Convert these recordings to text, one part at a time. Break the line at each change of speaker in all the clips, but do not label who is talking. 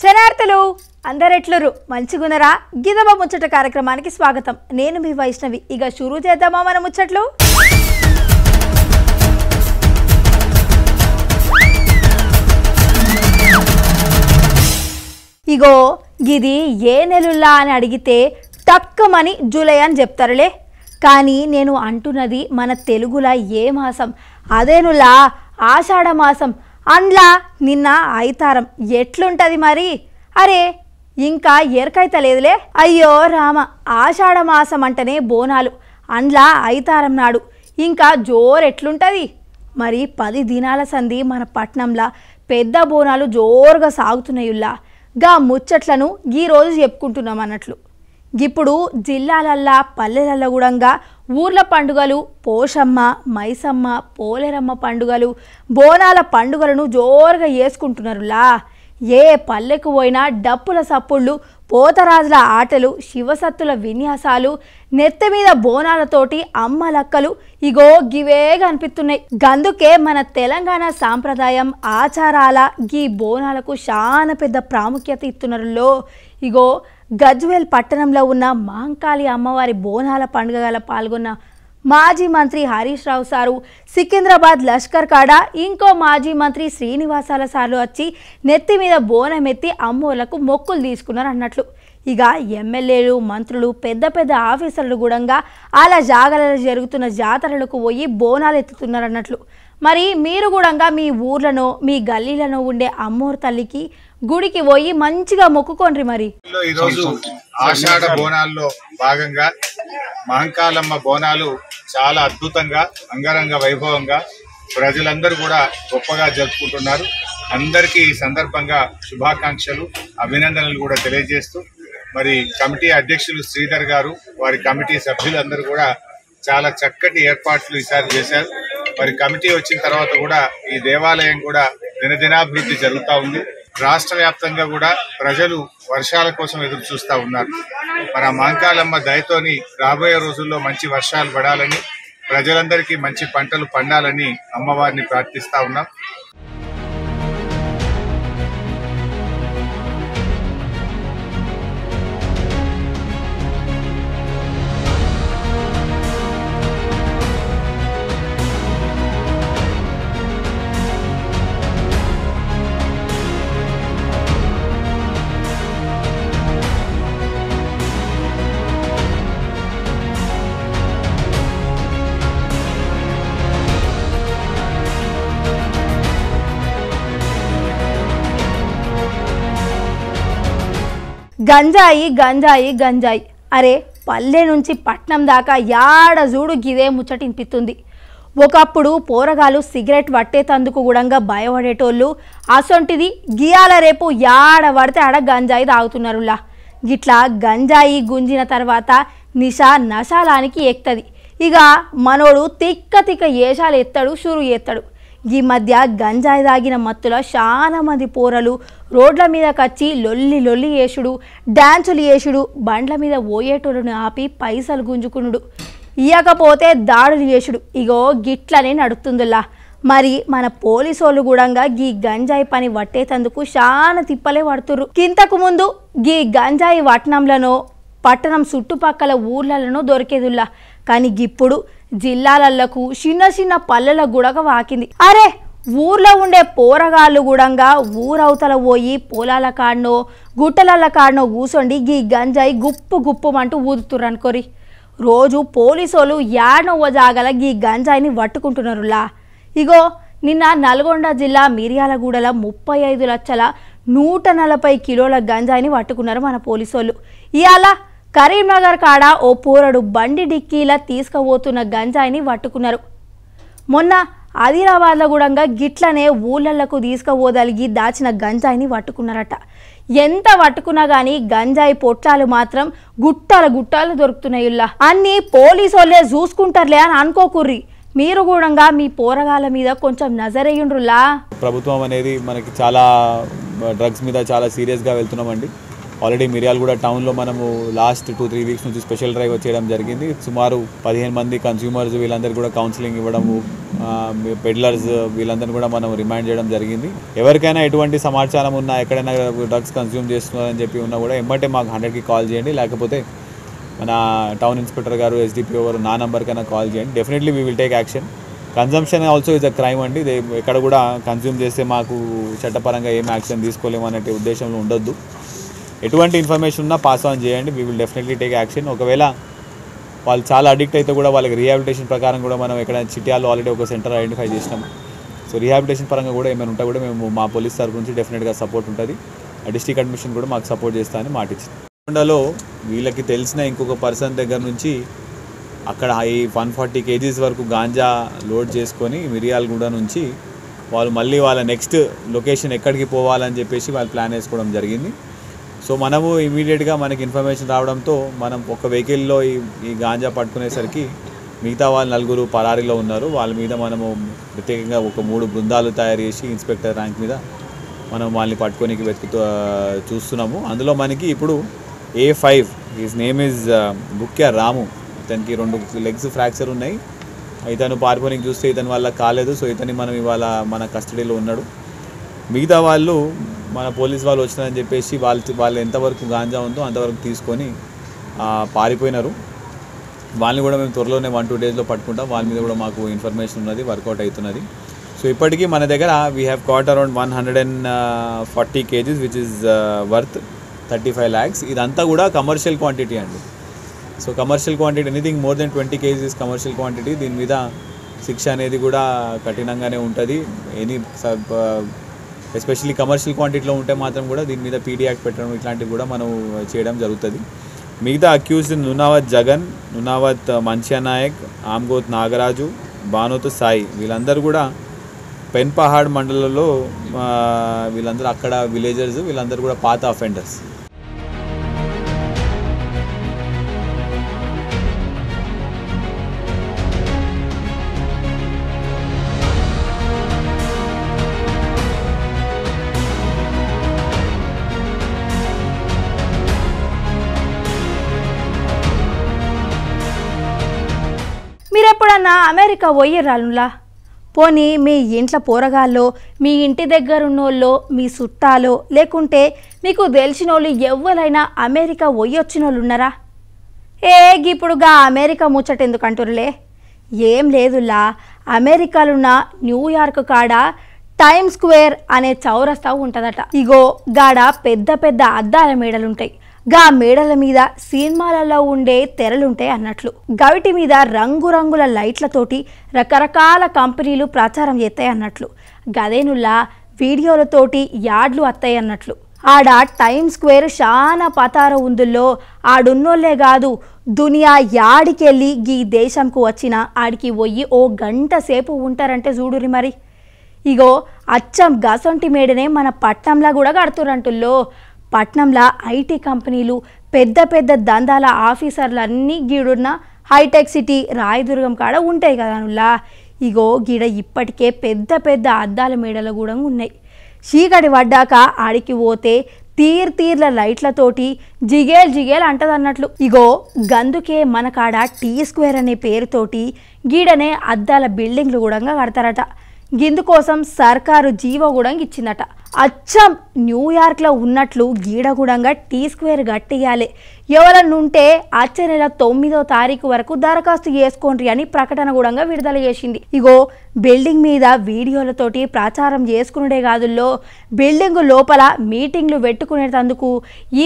శనార్థులు అందరెట్లరు మంచిగునరా గిదమ ముచ్చట కార్యక్రమానికి స్వాగతం నేను మీ వైష్ణవి ఇక షురూ చేద్దామా మన ముచ్చట్లు ఇగో గిది ఏ నెలలా అని అడిగితే తక్కువని జూలై అని చెప్తారులే కానీ నేను అంటున్నది మన తెలుగులా ఏ మాసం అదేనులా ఆషాఢ మాసం అండ్లా నిన్న ఐతారం ఎట్లుంటుంది మరి అరే ఇంకా ఎరకైత లేదులే అయ్యో రామ ఆషాఢ మాసం అంటేనే బోనాలు అండ్లా ఐతారం నాడు ఇంకా జోరు ఎట్లుంటది మరి పది దినాల సంధి మన పట్నంలా పెద్ద బోనాలు జోరుగా సాగుతున్నాయుల్లా గా ముచ్చట్లను ఈరోజు చెప్పుకుంటున్నాం అన్నట్లు ఇప్పుడు జిల్లాలల్లా పల్లెలల్ల కూడా ఊర్ల పండుగలు పోషమ్మ మైసమ్మ పోలేరమ్మ పండుగలు బోనాల పండుగలను జోరుగా వేసుకుంటున్నారులా ఏ పల్లెకు పోయినా డప్పుల సప్పుళ్ళు పోతరాజుల ఆటలు శివసత్తుల విన్యాసాలు నెత్తి మీద బోనాలతోటి అమ్మలక్కలు ఇగో గివే కనిపిస్తున్నాయి గందుకే మన తెలంగాణ సాంప్రదాయం ఆచారాల గీ బోనాలకు చాలా పెద్ద ప్రాముఖ్యత ఇస్తున్నారులో ఇగో గజ్వేల్ పట్టణంలో ఉన్న మహంకాళి అమ్మవారి బోనాల పండుగల పాల్గొన్న మాజీ మంత్రి హరీష్ రావు సారు సికింద్రాబాద్ లష్కర్ కాడ ఇంకో మాజీ మంత్రి శ్రీనివాసాల సార్లు వచ్చి నెత్తి మీద బోనం ఎత్తి అమ్మోలకు మొక్కులు తీసుకున్నారు అన్నట్లు ఇక ఎమ్మెల్యేలు మంత్రులు పెద్ద పెద్ద ఆఫీసర్లు కూడా అలా జాగలలో జరుగుతున్న జాతరలకు పోయి బోనాలు ఎత్తుతున్నారు అన్నట్లు మరి మీరు కూడా మీ ఊర్లను మీ గల్లీలను ఉండే అమ్మోరు తల్లికి గుడికి పోయి మంచిగా మొక్కుకోండి మరి
ఈరోజు ఆషాఢ బోనాల్లో భాగంగా మహంకాలమ్మ బోనాలు చాలా అద్భుతంగా అంగరంగ వైభవంగా ప్రజలందరూ కూడా గొప్పగా జరుపుకుంటున్నారు అందరికీ ఈ సందర్భంగా శుభాకాంక్షలు అభినందనలు కూడా తెలియజేస్తూ మరి కమిటీ అధ్యక్షులు శ్రీధర్ గారు వారి కమిటీ సభ్యులందరూ కూడా చాలా చక్కటి ఏర్పాట్లు ఈసారి చేశారు మరి కమిటీ వచ్చిన తర్వాత కూడా ఈ దేవాలయం కూడా దినదినాభివృద్ధి జరుగుతూ ఉంది రాష్ట్ర వ్యాప్తంగా కూడా ప్రజలు వర్షాల కోసం ఎదురు చూస్తూ ఉన్నారు మరి ఆ మాంకాలమ్మ దయతోని రాబోయే రోజుల్లో మంచి వర్షాలు పడాలని ప్రజలందరికీ మంచి పంటలు పండాలని అమ్మవారిని ప్రార్థిస్తూ ఉన్నాం
గంజాయి గంజాయి గంజాయి అరే పల్లె నుంచి పట్నం దాకా యాడ చూడు గిదే ముచ్చటినిపిస్తుంది ఒకప్పుడు పోరగాలు సిగరెట్ పట్టేతందుకు కూడా భయపడేటోళ్ళు అసొంటిది గియాల రేపు యాడ పడితే ఆడ గంజాయి తాగుతున్నారులా గిట్లా గంజాయి గుంజిన తర్వాత నిషా నశాలానికి ఎక్కుతుంది ఇక మనోడు తిక్క తిక్క ఏషాలు ఎత్తాడు షురు ఎత్తాడు ఈ మధ్య గంజాయి తాగిన మత్తులో చాలా మంది పోరలు రోడ్ల మీద కచ్చి లొల్లి లొల్లి వేసుడు డాన్సులు వేసుడు బండ్ల మీద ఓయేటోళ్ళను ఆపి పైసలు గుంజుకునుడు ఇయ్యకపోతే దాడులు చేసుడు ఇగో గిట్లనే నడుతుందిలా మరి మన పోలీసోళ్ళు కూడా గీ గంజాయి పని పట్టేటందుకు చాలా తిప్పలే పడుతురు కింతకు ముందు గీ గంజాయి వట్నంలను పట్టణం చుట్టుపక్కల ఊర్లలోనో దొరికేదిలా కానీ ఇప్పుడు జిల్లాలకు చిన్న చిన్న పల్లెల గుడక వాకింది అరే ఊర్లో ఉండే పోరగాళ్ళు గుడంగా ఊరవతల పోయి పొలాల కాడనో గుట్టల కాడనో కూసొండి గీ గంజాయి గుప్పు గుప్పుమంటూ ఊదుతురు అనుకోరి రోజు పోలీసోలు యాడనవ్వ జాగల గీ గంజాయిని పట్టుకుంటున్నారులా ఇగో నిన్న నల్గొండ జిల్లా మిరియాలగూడల ముప్పై ఐదు లక్షల నూట నలభై కిలోల గంజాయిని పట్టుకున్నారు మన పోలీసోళ్ళు ఇవాళ కరీంనగర్ కాడ ఓ పూరడు బండి డిక్కీలా తీసుకుపోతున్న గంజాయిని పట్టుకున్నారు మొన్న ఆదిలాబాద్లో కూడా గిట్లనే ఊళ్ళకు తీసుకుపోదలిగి దాచిన గంజాయిని పట్టుకున్నారట ఎంత పట్టుకున్నా కానీ గంజాయి పొట్టాలు మాత్రం గుట్టాల గుట్టాలు దొరుకుతున్నాయి అన్ని అన్నీ పోలీసు వాళ్ళే చూసుకుంటారులే అని అనుకోకుర్రి మీరు కూడా మీ పోరగాల మీద కొంచెం నజరయ్యుండ్రులా
ప్రభుత్వం అనేది మనకి చాలా డ్రగ్స్ మీద చాలా సీరియస్గా వెళ్తున్నామండి ఆల్రెడీ కూడా టౌన్లో మనము లాస్ట్ టూ త్రీ వీక్స్ నుంచి స్పెషల్ డ్రైవ్ చేయడం జరిగింది సుమారు పదిహేను మంది కన్స్యూమర్స్ వీళ్ళందరూ కూడా కౌన్సిలింగ్ ఇవ్వడము పెడ్లర్స్ వీళ్ళందరినీ కూడా మనం రిమైండ్ చేయడం జరిగింది ఎవరికైనా ఎటువంటి సమాచారం ఉన్నా ఎక్కడైనా డ్రగ్స్ కన్స్యూమ్ చేస్తున్నారని చెప్పి ఉన్నా కూడా ఎంబటే మాకు హండ్రెడ్కి కాల్ చేయండి లేకపోతే మన టౌన్ ఇన్స్పెక్టర్ గారు ఎస్డిపి గారు నా నెంబర్కైనా కాల్ చేయండి definitely we will take action consumption also is a crime అండి ఎక్కడ కూడా కన్జ్యూమ్ చేస్తే మాకు చట్టపరంగా ఏం యాక్షన్ తీసుకోలేము అనే ఉద్దేశంలో ఉండొద్దు ఎటువంటి ఇన్ఫర్మేషన్ ఉన్నా పాస్ ఆన్ చేయండి we will definitely take action ఒకవేళ వాళ్ళు చాలా అడిక్ట్ అయితే కూడా వాళ్ళకి రీహాబిలిటేషన్ ప్రకారం కూడా మనం ఎక్కడ చిట్యాలు ఆల్రెడీ ఒక సెంటర్ ఐడెంటిఫై చేసినాం సో రీహాబిలిటేషన్ పరంగా కూడా ఏమైనా ఉంటా కూడా మేము మా పోలీస్ తరఫు నుంచి డెఫినెట్గా సపోర్ట్ ఉంటుంది ఆ డిస్టిక్ అడ్మిషన్ కూడా మాకు సపోర్ట్ చేస్తా అని మాట వీళ్ళకి తెలిసిన ఇంకొక పర్సన్ దగ్గర నుంచి అక్కడ ఈ వన్ ఫార్టీ కేజీస్ వరకు గాంజా లోడ్ చేసుకొని మిరియాలగూడ నుంచి వాళ్ళు మళ్ళీ వాళ్ళ నెక్స్ట్ లొకేషన్ ఎక్కడికి పోవాలని చెప్పేసి వాళ్ళు ప్లాన్ వేసుకోవడం జరిగింది సో మనము ఇమీడియట్గా మనకి ఇన్ఫర్మేషన్ రావడంతో మనం ఒక వెహికల్లో ఈ ఈ గాంజా పట్టుకునేసరికి మిగతా వాళ్ళు నలుగురు పరారీలో ఉన్నారు వాళ్ళ మీద మనము ప్రత్యేకంగా ఒక మూడు బృందాలు తయారు చేసి ఇన్స్పెక్టర్ ర్యాంక్ మీద మనం వాళ్ళని పట్టుకొని వెతుకుతూ చూస్తున్నాము అందులో మనకి ఇప్పుడు A five is name is Bukya Ramu ఇతనికి రెండు లెగ్స్ ఫ్రాక్చర్ ఉన్నాయి ఇతను పారిపోయి చూస్తే ఇతని వల్ల కాలేదు సో ఇతని మనం ఇవాళ మన కస్టడీలో ఉన్నాడు మిగతా వాళ్ళు మన పోలీస్ వాళ్ళు వచ్చినారని చెప్పేసి వాళ్ళు వాళ్ళు ఎంతవరకు గాంజా ఉందో అంతవరకు తీసుకొని పారిపోయినారు వాళ్ళని కూడా మేము త్వరలోనే వన్ టూ డేస్లో పట్టుకుంటాం వాళ్ళ మీద కూడా మాకు ఇన్ఫర్మేషన్ ఉన్నది వర్కౌట్ అవుతున్నది సో ఇప్పటికీ మన దగ్గర we have caught around one hundred and forty kgs which is worth thirty five lakhs ఇదంతా కూడా కమర్షియల్ క్వాంటిటీ అండి so commercial quantity anything more than twenty kgs commercial quantity దీని మీద శిక్ష అనేది కూడా కఠినంగానే ఉంటుంది ఎనీ ఎస్పెషల్లీ కమర్షియల్ క్వాంటిటీలో ఉంటే మాత్రం కూడా దీని మీద పీడీ యాక్ట్ పెట్టడం ఇట్లాంటివి కూడా మనం చేయడం జరుగుతుంది మిగతా అక్యూజ్డ్ నునావత్ జగన్ నునావత్ మంచియా నాయక్ ఆమ్గోత్ నాగరాజు బానోత్ సాయి వీళ్ళందరూ కూడా పెన్పహాడ్ మండలంలో వీళ్ళందరూ అక్కడ విలేజర్స్ వీళ్ళందరూ కూడా పాత అఫెండర్స్
మన అమెరికా ఒయ్యరాలులా పోని మీ ఇంట్ల పోరగాల్లో మీ ఇంటి దగ్గరున్నోళ్ళో మీ సుట్టాలో లేకుంటే మీకు తెలిసినోళ్ళు ఎవ్వరైనా అమెరికా వాళ్ళు ఉన్నారా ఏ గిప్పుడుగా అమెరికా ముచ్చట ఎందుకంటురులే ఏం లేదులా అమెరికాలున్న న్యూయార్క్ కాడ టైమ్ స్క్వేర్ అనే చౌరస్తా ఉంటుందట ఇగో గాడ పెద్ద పెద్ద అద్దాల మేడలుంటాయి గా మేడల మీద సినిమాలలో ఉండే తెరలుంటాయి అన్నట్లు గవిటి మీద రంగురంగుల లైట్లతోటి రకరకాల కంపెనీలు ప్రచారం చేస్తాయి అన్నట్లు గదేనుల్లా వీడియోలతోటి యాడ్లు అత్తాయి అన్నట్లు ఆడ టైమ్ స్క్వేర్ చాలా పతార ఉందుల్లో ఆడున్నోళ్లే కాదు దునియా యాడికెళ్ళి గీ దేశంకు వచ్చిన ఆడికి పోయి ఓ గంట సేపు ఉంటారంటే చూడురి మరి ఇగో అచ్చం గసొంటి మేడనే మన పట్టంలా కూడా కడుతురంటుల్లో పట్నంలో ఐటీ కంపెనీలు పెద్ద పెద్ద దందాల ఆఫీసర్లన్నీ గీడున్న హైటెక్ సిటీ రాయదుర్గం కాడ ఉంటాయి కదనులా ఇగో గీడ ఇప్పటికే పెద్ద పెద్ద అద్దాల మేడలు కూడా ఉన్నాయి చీకటి పడ్డాక ఆడికి పోతే తీర్ తీర్ల లైట్లతోటి జిగేల్ జిగేల్ అంటదన్నట్లు ఇగో గందుకే మన కాడ టీ స్క్వేర్ అనే పేరుతోటి గీడనే అద్దాల బిల్డింగ్లు కూడా కడతారట కోసం సర్కారు జీవో కూడా ఇచ్చిందట అచ్చం న్యూయార్క్లో ఉన్నట్లు గీడగూడంగా టీ స్క్వేర్ ఎవరన్నా ఎవరన్నుంటే అచ్చ నెల తొమ్మిదో తారీఖు వరకు దరఖాస్తు చేసుకోండి అని ప్రకటన కూడా విడుదల చేసింది ఇగో బిల్డింగ్ మీద వీడియోలతోటి ప్రచారం చేసుకునేదే కాదుల్లో బిల్డింగ్ లోపల మీటింగ్లు పెట్టుకునేటందుకు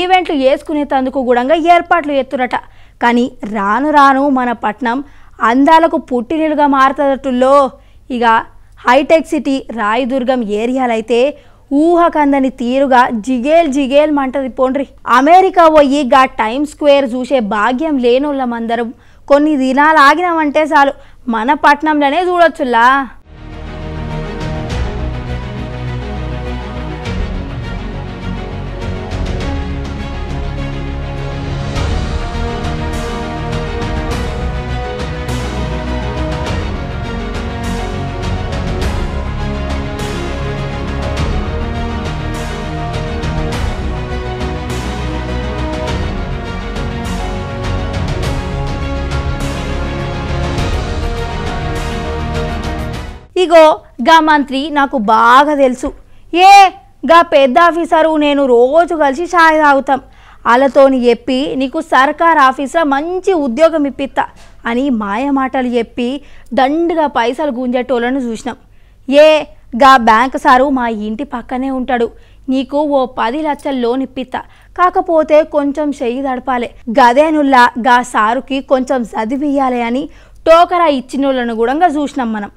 ఈవెంట్లు చేసుకునేటందుకు కూడా ఏర్పాట్లు ఎత్తురట కానీ రాను రాను మన పట్నం అందాలకు పుట్టినీలుగా మారుతున్నట్టుల్లో ఇక హైటెక్ సిటీ రాయదుర్గం ఏరియాలైతే ఊహకందని తీరుగా జిగేల్ జిగేల్ మంటది పోండ్రి అమెరికా పోయి గా టైమ్ స్క్వేర్ చూసే భాగ్యం అందరం కొన్ని దినాలు ఆగినామంటే చాలు మన పట్నంలోనే చూడొచ్చులా ఇగో గా మంత్రి నాకు బాగా తెలుసు ఏ గా పెద్ద ఆఫీసరు నేను రోజు కలిసి ఛాయ్ తాగుతాం వాళ్ళతోని చెప్పి నీకు సర్కార్ ఆఫీసులో మంచి ఉద్యోగం ఇప్పిస్తా అని మాయమాటలు చెప్పి దండుగా పైసలు గుంజేటోళ్ళను చూసినాం ఏ గా బ్యాంక్ సారు మా ఇంటి పక్కనే ఉంటాడు నీకు ఓ పది లక్షల లోన్ ఇప్పిస్తా కాకపోతే కొంచెం చెయ్యి దడపాలి గదేనుల్లా గా సారుకి కొంచెం చదివియ్యాలి అని టోకరా ఇచ్చినోళ్ళను కూడా చూసినాం మనం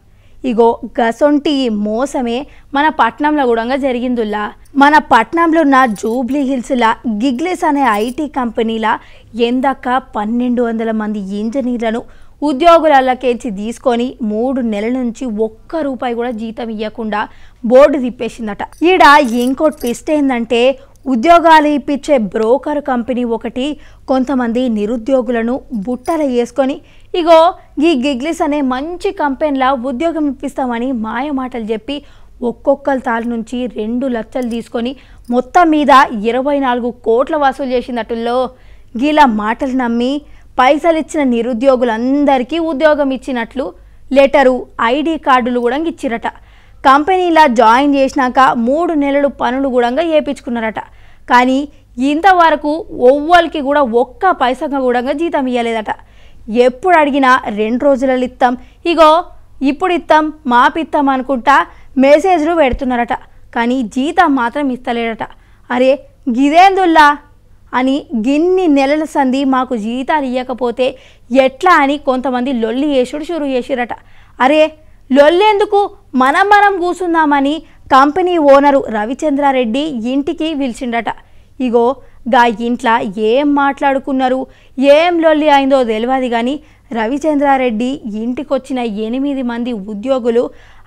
ఇగో గసొంటి మోసమే మన పట్నంలో కూడా జరిగిందిలా మన పట్నంలో ఉన్న జూబ్లీ హిల్స్లా గిగ్లెస్ అనే ఐటీ కంపెనీలా ఎందాక పన్నెండు వందల మంది ఇంజనీర్లను ఉద్యోగులకేచి తీసుకొని మూడు నెలల నుంచి ఒక్క రూపాయి కూడా జీతం ఇవ్వకుండా బోర్డు తిప్పేసిందట ఈడ ఇంకో ట్విస్ట్ ఏంటంటే ఉద్యోగాలు ఇప్పించే బ్రోకర్ కంపెనీ ఒకటి కొంతమంది నిరుద్యోగులను బుట్టలు వేసుకొని ఇగో ఈ గిగ్లిస్ అనే మంచి కంపెనీలా ఉద్యోగం ఇప్పిస్తామని మాయ మాటలు చెప్పి ఒక్కొక్కరి తాళ నుంచి రెండు లక్షలు తీసుకొని మొత్తం మీద ఇరవై నాలుగు కోట్ల వసూలు చేసినట్టుల్లో గీలా మాటలు నమ్మి పైసలు ఇచ్చిన నిరుద్యోగులందరికీ ఉద్యోగం ఇచ్చినట్లు లెటరు ఐడి కార్డులు కూడా ఇచ్చిరట కంపెనీలా జాయిన్ చేసినాక మూడు నెలలు పనులు కూడా చేయించుకున్నారట కానీ ఇంతవరకు ఒవ్వరికి కూడా ఒక్క పైసంగా కూడా జీతం ఇవ్వలేదట ఎప్పుడు అడిగినా రెండు రోజులలో ఇస్తాం ఇగో ఇప్పుడు ఇస్తాం మాపిస్తాం అనుకుంటా మెసేజ్లు పెడుతున్నారట కానీ జీతం మాత్రం ఇస్తలేడట అరే గిదేందుల్లా అని గిన్ని నెలల సంధి మాకు జీతాలు ఇవ్వకపోతే ఎట్లా అని కొంతమంది లొల్లి చేసుడు షురు చేసిరట అరే లొల్లేందుకు మనం మనం కూసున్నామని కంపెనీ ఓనరు రవిచంద్రారెడ్డి ఇంటికి పిలిచిండట ఇగో గా ఇంట్లో ఏం మాట్లాడుకున్నారు ఏం లొల్లి అయిందో తెలియదు కానీ రవిచంద్రారెడ్డి ఇంటికొచ్చిన ఎనిమిది మంది ఉద్యోగులు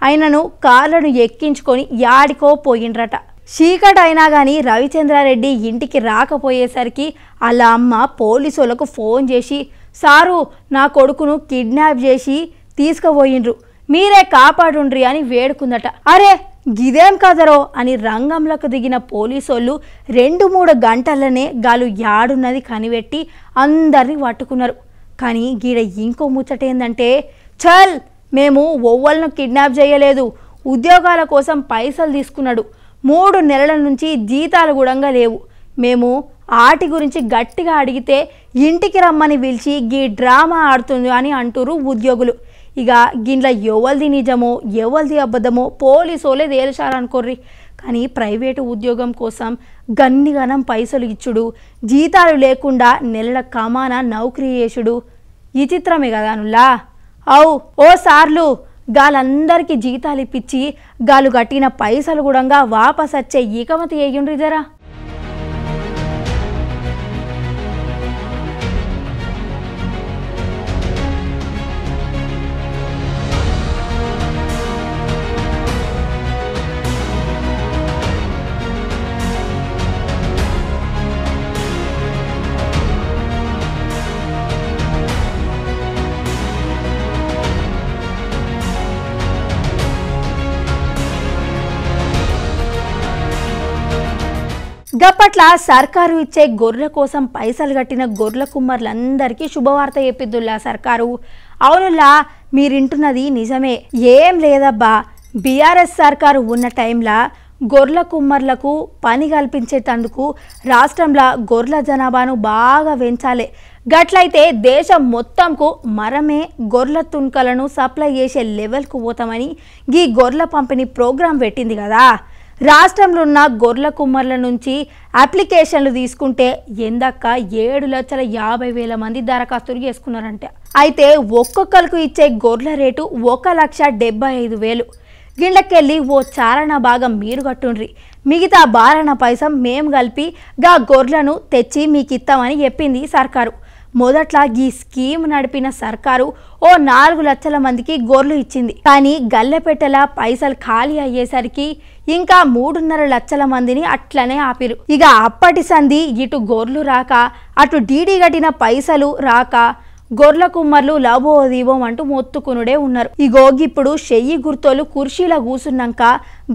ఆయనను కార్లను ఎక్కించుకొని యాడికో పోయిండ్రట చీకటైనా కానీ రవిచంద్రారెడ్డి ఇంటికి రాకపోయేసరికి అలా అమ్మ పోలీసులకు ఫోన్ చేసి సారు నా కొడుకును కిడ్నాప్ చేసి తీసుకుపోయిండ్రు మీరే కాపాడుండ్రి అని వేడుకుందట అరే గిదేం కదరో అని రంగంలోకి దిగిన పోలీసోళ్ళు రెండు మూడు గంటలనే గాలు యాడున్నది కనిపెట్టి అందరిని పట్టుకున్నారు కానీ గీడ ఇంకో ముచ్చట ఏంటంటే చల్ మేము ఒవ్వలను కిడ్నాప్ చేయలేదు ఉద్యోగాల కోసం పైసలు తీసుకున్నాడు మూడు నెలల నుంచి జీతాలు కూడా లేవు మేము ఆటి గురించి గట్టిగా అడిగితే ఇంటికి రమ్మని పిలిచి గీ డ్రామా ఆడుతుంది అని అంటురు ఉద్యోగులు ఇక గిన్ల ఎవరిది నిజమో ఎవరిది అబద్ధమో వాళ్ళే తేల్చారనుకోర్రి కానీ ప్రైవేటు ఉద్యోగం కోసం గన్నిగనం పైసలు ఇచ్చుడు జీతాలు లేకుండా నెలల కమాన నౌకరీ చేసుడు ఈ చిత్రమే కదా నుల్లా అవు ఓ సార్లు గాలందరికీ జీతాలు ఇప్పించి గాలు కట్టిన పైసలు కూడా వాపసచ్చే వచ్చే ఈకమతి వేయుండ్రి జరా గప్పట్ల సర్కారు ఇచ్చే గొర్రె కోసం పైసలు కట్టిన గొర్రె కుమ్మర్లందరికీ శుభవార్త చెప్పిద్దుల్లా సర్కారు అవునుల్లా మీరింటున్నది నిజమే ఏం లేదబ్బా బీఆర్ఎస్ సర్కారు ఉన్న టైంలో గొర్ల కుమ్మర్లకు పని కల్పించేటందుకు రాష్ట్రంలో గొర్రెల జనాభాను బాగా పెంచాలి గట్లయితే దేశం మొత్తంకు మరమే గొర్రె తుణుకలను సప్లై చేసే లెవెల్కు పోతామని ఈ గొర్రె పంపిణీ ప్రోగ్రాం పెట్టింది కదా రాష్ట్రంలో ఉన్న గొర్రెల కుమ్మర్ల నుంచి అప్లికేషన్లు తీసుకుంటే ఎందక్క ఏడు లక్షల యాభై వేల మంది దరఖాస్తులు చేసుకున్నారంట అయితే ఒక్కొక్కరికి ఇచ్చే గొర్రెల రేటు ఒక లక్ష డెబ్బై ఐదు వేలు గిండకెళ్ళి ఓ చారణ భాగం మీరు కట్టుండ్రి మిగతా బారణ పైసం మేము కలిపి గా గొర్రెలను తెచ్చి మీకు ఇస్తామని చెప్పింది సర్కారు మొదట్లో ఈ స్కీమ్ నడిపిన సర్కారు ఓ నాలుగు లక్షల మందికి గొర్రెలు ఇచ్చింది కానీ గల్లెపెట్టెల పైసలు ఖాళీ అయ్యేసరికి ఇంకా మూడున్నర లక్షల మందిని అట్లనే ఆపిరు ఇక అప్పటి సంధి ఇటు గోర్లు రాక అటు డీడీ కట్టిన పైసలు రాక గొర్ల కుమ్మర్లు లాభో దీవో అంటూ మొత్తుకునుడే ఉన్నారు ఈ ఇప్పుడు చెయ్యి గుర్తోలు కుర్చీలా కూసున్నాక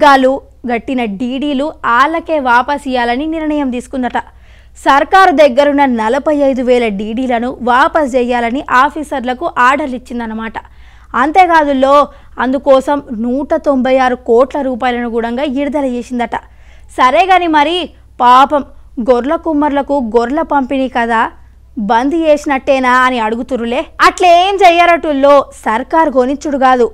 గాలు గట్టిన డీడీలు ఆళ్ళకే వాపస్ ఇవ్వాలని నిర్ణయం తీసుకుందట సర్కారు దగ్గరున్న నలభై ఐదు వేల డీడీలను వాపస్ చేయాలని ఆఫీసర్లకు ఆర్డర్లు ఇచ్చిందనమాట అంతేకాదుల్లో అందుకోసం నూట తొంభై ఆరు కోట్ల రూపాయలను కూడా విడుదల చేసిందట సరే కానీ మరి పాపం గొర్రెల కుమ్మర్లకు గొర్రెల పంపిణీ కదా బంద్ చేసినట్టేనా అని అడుగుతురులే అట్లేం చెయ్యరటుల్లో సర్కార్ గొనిచ్చుడు కాదు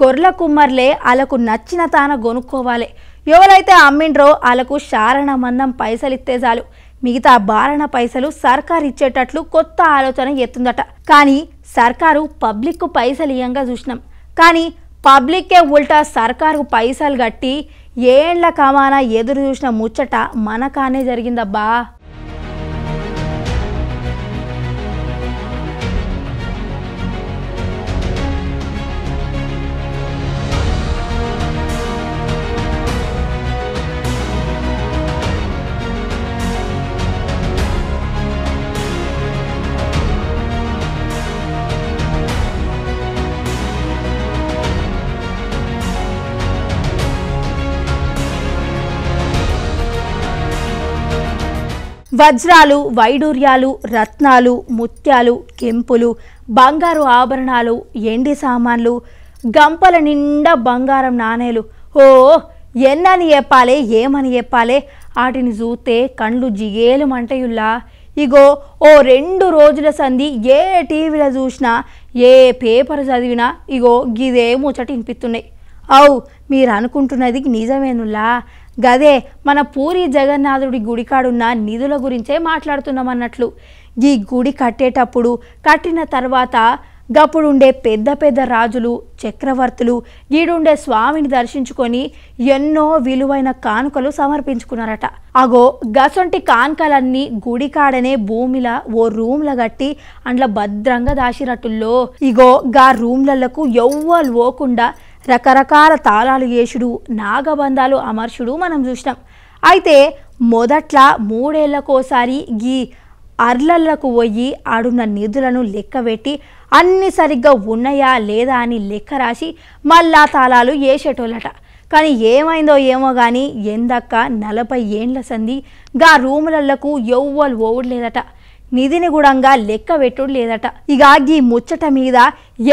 గొర్రెల కుమ్మర్లే వాళ్ళకు నచ్చిన తాన కొనుక్కోవాలి ఎవరైతే అమ్మిండ్రో వాళ్ళకు శారణ మందం పైసలు ఇస్తే చాలు మిగతా బారణ పైసలు సర్కార్ ఇచ్చేటట్లు కొత్త ఆలోచన ఎత్తుందట కానీ సర్కారు పబ్లిక్కు పైసలు ఇయ్యంగా చూసినాం కానీ పబ్లిక్కే ఉల్టా సర్కారు పైసలు కట్టి ఏళ్ల కమానా ఎదురు చూసిన ముచ్చట మనకానే జరిగిందబ్బా వజ్రాలు వైడూర్యాలు రత్నాలు ముత్యాలు కెంపులు బంగారు ఆభరణాలు ఎండి సామాన్లు గంపల నిండా బంగారం నాణేలు ఓ ఎన్నని చెప్పాలే ఏమని చెప్పాలే వాటిని చూస్తే కండ్లు మంటయుల్లా ఇగో ఓ రెండు రోజుల సంధి ఏ టీవీలో చూసినా ఏ పేపర్ చదివినా ఇగో గిదే ముచ్చటి వినిపిస్తున్నాయి అవు మీరు అనుకుంటున్నది నిజమేనులా గదే మన పూరి జగన్నాథుడి గుడికాడున్న నిధుల గురించే మాట్లాడుతున్నామన్నట్లు ఈ గుడి కట్టేటప్పుడు కట్టిన తర్వాత గప్పుడుండే పెద్ద పెద్ద రాజులు చక్రవర్తులు ఈడుండే స్వామిని దర్శించుకొని ఎన్నో విలువైన కానుకలు సమర్పించుకున్నారట అగో గసొంటి కానుకలన్నీ గుడికాడనే కాడనే భూమిలా ఓ రూమ్ల గట్టి అండ్ల భద్రంగా దాసినట్టుల్లో ఇగో గా రూమ్లకు ఎవ్వలు పోకుండా రకరకాల తాళాలు వేసుడు నాగబంధాలు అమర్షుడు మనం చూసినాం అయితే మొదట్ల మూడేళ్లకోసారి గీ అర్లలకు పోయి ఆడున్న నిధులను లెక్కబెట్టి అన్ని సరిగ్గా ఉన్నాయా లేదా అని లెక్క రాసి మళ్ళా తాళాలు వేసేటోళ్ళట కానీ ఏమైందో ఏమో కానీ ఎందక్క నలభై ఏండ్ల సంది గా రూములకు ఎవ్వలు ఓవడలేదట నిధిని గుడంగా లెక్క పెట్టుడు లేదట ఇక ఈ ముచ్చట మీద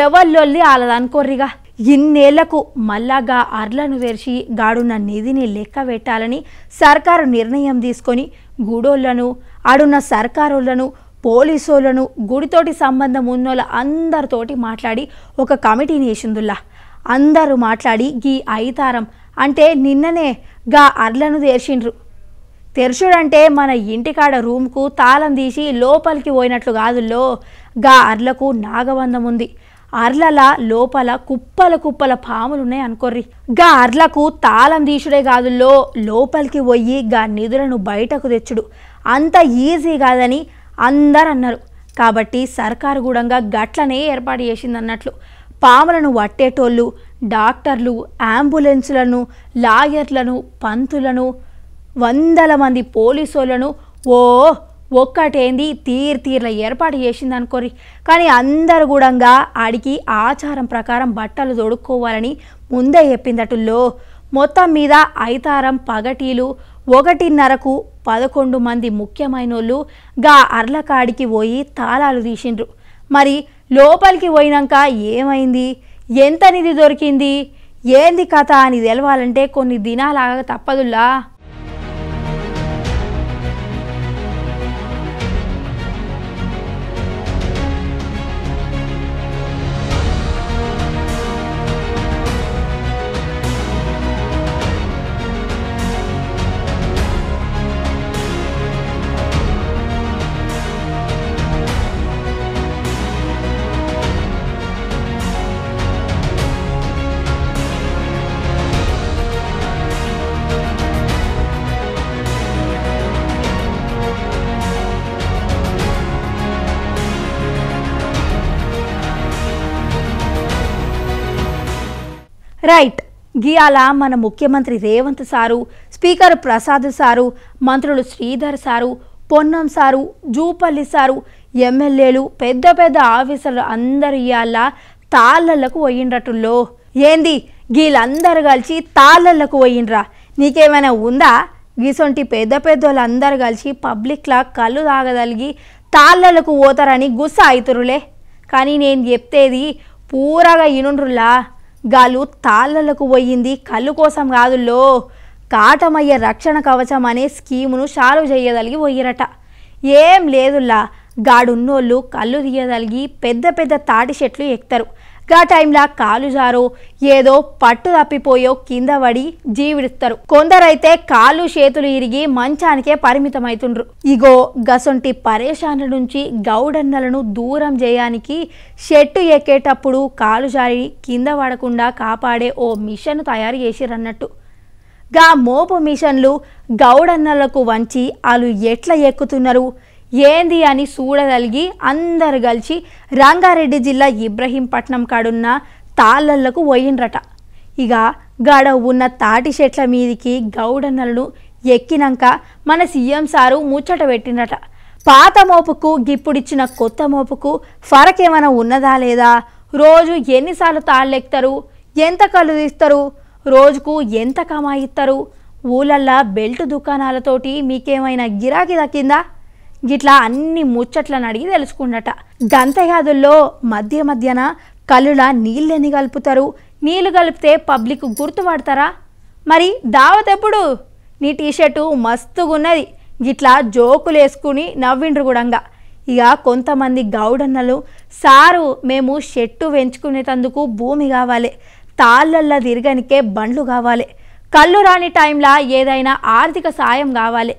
ఎవళ్ళొల్లి ఆలదనుకోర్రిగా ఇన్నేళ్లకు మల్లాగా అర్లను వేర్చి గాడున్న నిధిని లెక్క పెట్టాలని సర్కారు నిర్ణయం తీసుకొని గూడోళ్లను ఆడున్న సర్కారులను పోలీసులను గుడితోటి సంబంధం ఉన్నోళ్ళ అందరితోటి మాట్లాడి ఒక కమిటీని వేసిందుల్లా అందరూ మాట్లాడి గీ ఐతారం అంటే నిన్ననే గా అర్లను తెరిచిండ్రు తెరచుడంటే మన ఇంటికాడ రూమ్కు తాళం తీసి లోపలికి పోయినట్లు కాదుల్లో గా అర్లకు నాగబంధం ఉంది అర్లల లోపల కుప్పల కుప్పల పాములు ఉన్నాయి అనుకోర్రి గా అర్లకు తాళం తీసుడే కాదుల్లో లోపలికి పోయి గా నిధులను బయటకు తెచ్చుడు అంత ఈజీ కాదని అందరు అన్నారు కాబట్టి సర్కారు కూడా గట్లనే ఏర్పాటు చేసింది అన్నట్లు పాములను పట్టేటోళ్ళు డాక్టర్లు అంబులెన్సులను లాయర్లను పంతులను వందల మంది పోలీసులను ఓ ఒక్కటేంది తీరు తీర్ల ఏర్పాటు చేసింది అనుకోరి కానీ అందరు కూడా ఆడికి ఆచారం ప్రకారం బట్టలు తొడుక్కోవాలని ముందే చెప్పిందటుల్లో మొత్తం మీద ఐతారం పగటీలు ఒకటిన్నరకు పదకొండు మంది ముఖ్యమైనోళ్ళు గా అర్లకాడికి పోయి తాళాలు తీసిండ్రు మరి లోపలికి పోయినాక ఏమైంది ఎంత నిధి దొరికింది ఏంది కథ అని తెలవాలంటే కొన్ని దినాలాగా తప్పదులా రైట్ గియాల మన ముఖ్యమంత్రి Revanth sir speaker Prasad sir మంత్రులు Sridhar sir Ponnam sir Jupally sir ఎమ్మెల్యేలు పెద్ద పెద్ద ఆఫీసర్లు అందరు ఇవాళ తాళ్ళకు పోయిండ్రటుల్లో ఏంది గీళ్ళందరూ కలిసి తాళ్ళకు పోయిండ్రా నీకేమైనా ఉందా గీసొంటి పెద్ద పెద్ద వాళ్ళందరూ కలిసి పబ్లిక్లా కళ్ళు తాగదలిగి తాళ్ళకు పోతారని గుస్స అవుతురులే కానీ నేను చెప్తేది పూరగా ఇనుండ్రులా గాలు తాళ్లకు పోయింది కళ్ళు కోసం లో కాటమయ్య రక్షణ కవచం అనే స్కీమును సాల్వ్ చేయగలిగి పోయిరట ఏం లేదులా గాడున్నోళ్ళు కళ్ళు తీయగలిగి పెద్ద పెద్ద తాటి చెట్లు ఎక్కుతారు గా టైంలో కాలు జారో ఏదో పట్టు తప్పిపోయో కింద పడి జీవిస్తారు కొందరైతే కాళ్ళు చేతులు ఇరిగి మంచానికే పరిమితమవుతుండ్రు ఇగో గసొంటి పరేషాన్ల నుంచి గౌడన్నలను దూరం చేయడానికి షెట్టు ఎక్కేటప్పుడు కాలు జారి కింద పడకుండా కాపాడే ఓ మిషన్ తయారు చేసిరన్నట్టు గా మోపు మిషన్లు గౌడన్నలకు వంచి వాళ్ళు ఎట్లా ఎక్కుతున్నారు ఏంది అని చూడగలిగి అందరు కలిసి రంగారెడ్డి జిల్లా ఇబ్రహీంపట్నం కాడున్న తాళ్ళకు పోయిండ్రట ఇక గాడ ఉన్న తాటి చెట్ల మీదికి గౌడన్నలను ఎక్కినాక మన సీఎం సారు ముచ్చట పెట్టినట పాత మోపుకు గిప్పుడిచ్చిన కొత్త మోపుకు ఫరక్ ఏమైనా ఉన్నదా లేదా రోజు ఎన్నిసార్లు తాళ్ళెక్తారు ఎంత కళ్ళు తీస్తారు రోజుకు ఎంత కమాయిస్తారు ఊళ్ళల్లా బెల్ట్ దుకాణాలతోటి మీకేమైనా గిరాకీ దక్కిందా గిట్లా అన్ని ముచ్చట్లను అడిగి తెలుసుకుండట గంతగాదుల్లో మధ్య మధ్యన కళ్ళుల నీళ్ళని కలుపుతారు నీళ్ళు కలిపితే పబ్లిక్ గుర్తుపడతారా మరి దావత్ ఎప్పుడు నీ టీషర్టు మస్తుగున్నది గిట్లా జోకులు వేసుకుని నవ్విండ్రు కూడా ఇక కొంతమంది గౌడన్నలు సారు మేము షెట్టు పెంచుకునేటందుకు భూమి కావాలి తాళ్ళల్లో తిరగనికే బండ్లు కావాలి కళ్ళు రాని టైంలో ఏదైనా ఆర్థిక సాయం కావాలి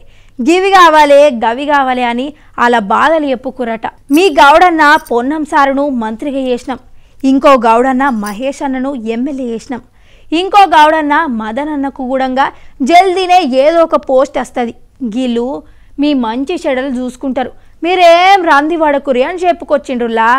గివి కావాలి గవి కావాలి అని అలా బాధలు చెప్పుకురట మీ గౌడన్న పొన్నం సారును మంత్రిగా చేసినాం ఇంకో గౌడన్న మహేష్ అన్నను ఎమ్మెల్యే చేసినాం ఇంకో గౌడన్న మదన్ అన్నకు కూడా జల్దీనే ఏదో ఒక పోస్ట్ వస్తుంది గీళ్ళు మీ మంచి చెడలు చూసుకుంటారు మీరేం రాంది పడకురి అని చెప్పుకొచ్చిండ్రులా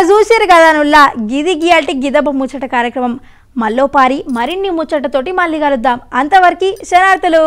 ఇంకా చూసారు కదా నుల్లా గిది గియాల్టి గిదబ ముచ్చట కార్యక్రమం మల్లోపారి మరిన్ని ముచ్చటతోటి మళ్ళీ కలుద్దాం అంతవరకు శనార్థులు